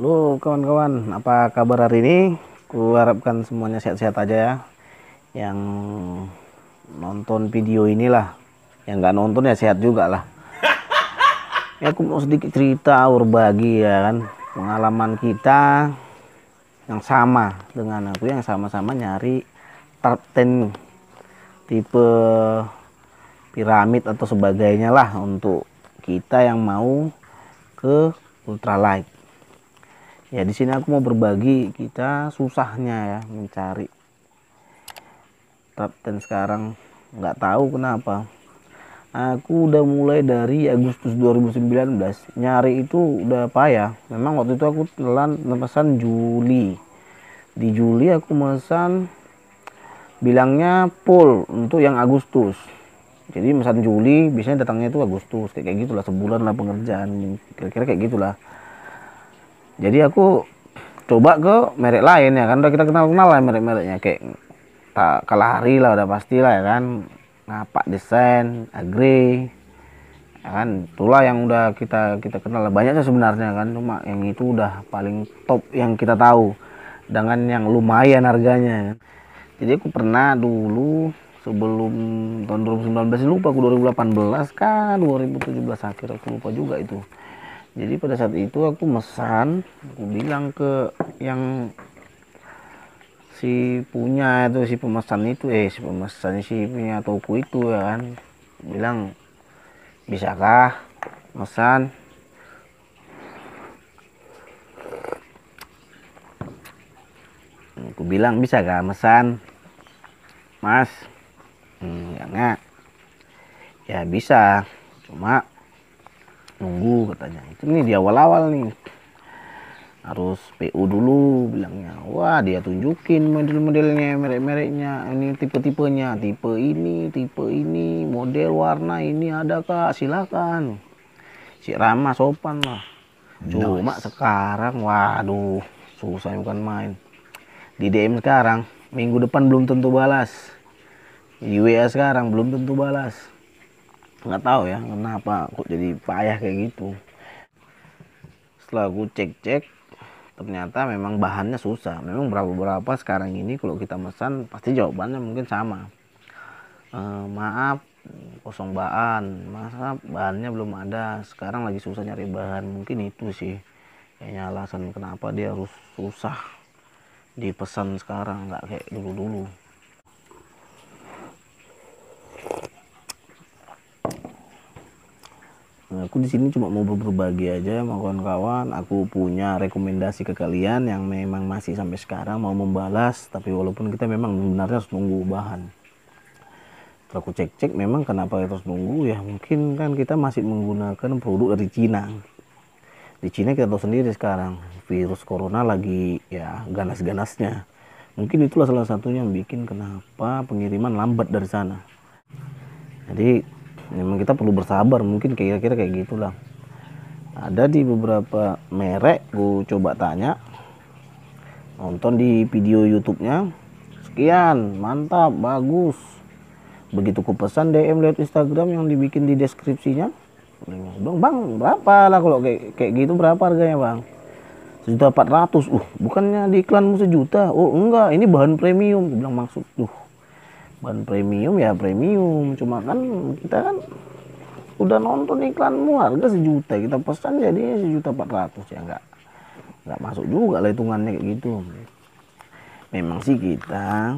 Halo kawan-kawan, apa kabar hari ini? Ku harapkan semuanya sehat-sehat aja ya. Yang nonton video inilah, yang nggak nonton ya sehat juga lah. Ya aku mau sedikit cerita berbagi ya kan pengalaman kita yang sama dengan aku yang sama-sama nyari tarten tipe piramid atau sebagainya lah untuk kita yang mau ke ultralight ya di sini aku mau berbagi kita susahnya ya mencari dan sekarang nggak tahu kenapa aku udah mulai dari Agustus 2019 nyari itu udah apa ya. memang waktu itu aku telan pesan Juli di Juli aku memesan bilangnya full untuk yang Agustus jadi pesan Juli biasanya datangnya itu Agustus kayak, kayak gitulah sebulan lah pengerjaan kira-kira kayak gitulah jadi aku coba ke merek lain ya kan udah kita kenal kenal lah merek-mereknya kayak tak kalah hari lah udah pasti lah ya kan ngapak desain agri ya kan itulah yang udah kita kita kenal banyaknya sebenarnya kan cuma yang itu udah paling top yang kita tahu dengan yang lumayan harganya ya. jadi aku pernah dulu sebelum tahun 2019 lupa aku 2018 kan 2017 akhir aku lupa juga itu jadi pada saat itu aku mesan aku bilang ke yang si punya itu si pemesan itu eh si pemesan si punya toko itu ya kan bilang bisakah pesan aku bilang bisa gak pesan mas hmm, ya enggak ya bisa cuma nunggu katanya itu nih di awal-awal nih harus PU dulu bilangnya wah dia tunjukin model-modelnya merek-mereknya ini tipe-tipenya tipe ini tipe ini model warna ini ada kak silakan si Rama sopan lah cuma nice. sekarang waduh susah bukan main di DM sekarang minggu depan belum tentu balas di WA sekarang belum tentu balas nggak tahu ya kenapa kok jadi payah kayak gitu setelah aku cek-cek ternyata memang bahannya susah memang berapa-berapa sekarang ini kalau kita pesan pasti jawabannya mungkin sama e, maaf kosong bahan masa bahannya belum ada sekarang lagi susah nyari bahan mungkin itu sih kayaknya alasan kenapa dia harus susah dipesan sekarang nggak kayak dulu-dulu aku di sini cuma mau berbagi aja sama kawan-kawan aku punya rekomendasi ke kalian yang memang masih sampai sekarang mau membalas tapi walaupun kita memang sebenarnya harus nunggu bahan setelah aku cek-cek memang kenapa harus nunggu ya mungkin kan kita masih menggunakan produk dari Cina di Cina kita tahu sendiri sekarang virus corona lagi ya ganas-ganasnya mungkin itulah salah satunya yang bikin kenapa pengiriman lambat dari sana jadi memang kita perlu bersabar mungkin kira-kira kayak gitulah ada di beberapa merek gue coba tanya nonton di video YouTube-nya sekian mantap bagus begitu ku pesan DM lihat Instagram yang dibikin di deskripsinya bang bang berapa lah kalau kayak kayak gitu berapa harganya bang sejuta empat ratus uh bukannya di iklanmu sejuta oh enggak ini bahan premium bilang maksud tuh ban premium ya premium cuma kan kita kan udah nonton iklanmu harga sejuta kita pesan jadi sejuta empat ratus ya enggak enggak masuk juga lah hitungannya kayak gitu memang sih kita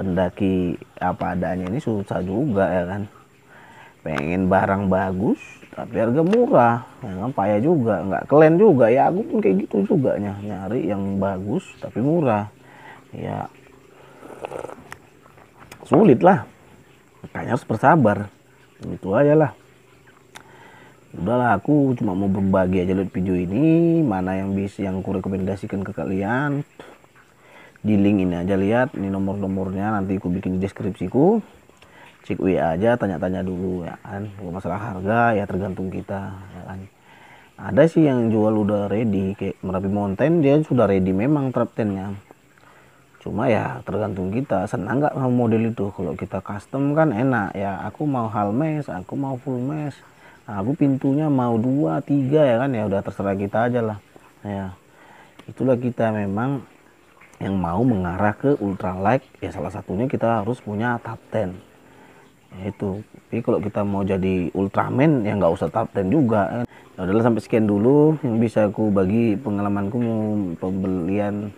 pendaki apa adanya ini susah juga ya kan pengen barang bagus tapi harga murah ya payah juga nggak kelen juga ya aku pun kayak gitu juga nyari yang bagus tapi murah ya sulit lah makanya harus bersabar itu aja lah udahlah aku cuma mau berbagi aja lihat video ini mana yang bisa yang aku rekomendasikan ke kalian di link ini aja lihat ini nomor-nomornya nanti aku bikin di deskripsiku cek WA aja tanya-tanya dulu ya kan kalau masalah harga ya tergantung kita ya kan ada sih yang jual udah ready kayak Merapi Mountain dia sudah ready memang trap tentnya cuma ya tergantung kita senang nggak sama model itu kalau kita custom kan enak ya aku mau hal mesh aku mau full mesh nah, aku pintunya mau dua tiga ya kan ya udah terserah kita aja lah ya itulah kita memang yang mau mengarah ke ultralight ya salah satunya kita harus punya top ten ya, itu tapi kalau kita mau jadi ultraman ya nggak usah top ten juga ya udahlah sampai sekian dulu yang bisa aku bagi pengalamanku pembelian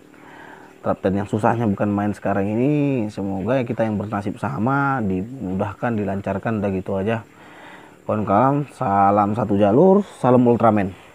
dan yang susahnya bukan main sekarang ini semoga ya kita yang bernasib sama dimudahkan dilancarkan udah gitu aja kawan kalam salam satu jalur salam ultraman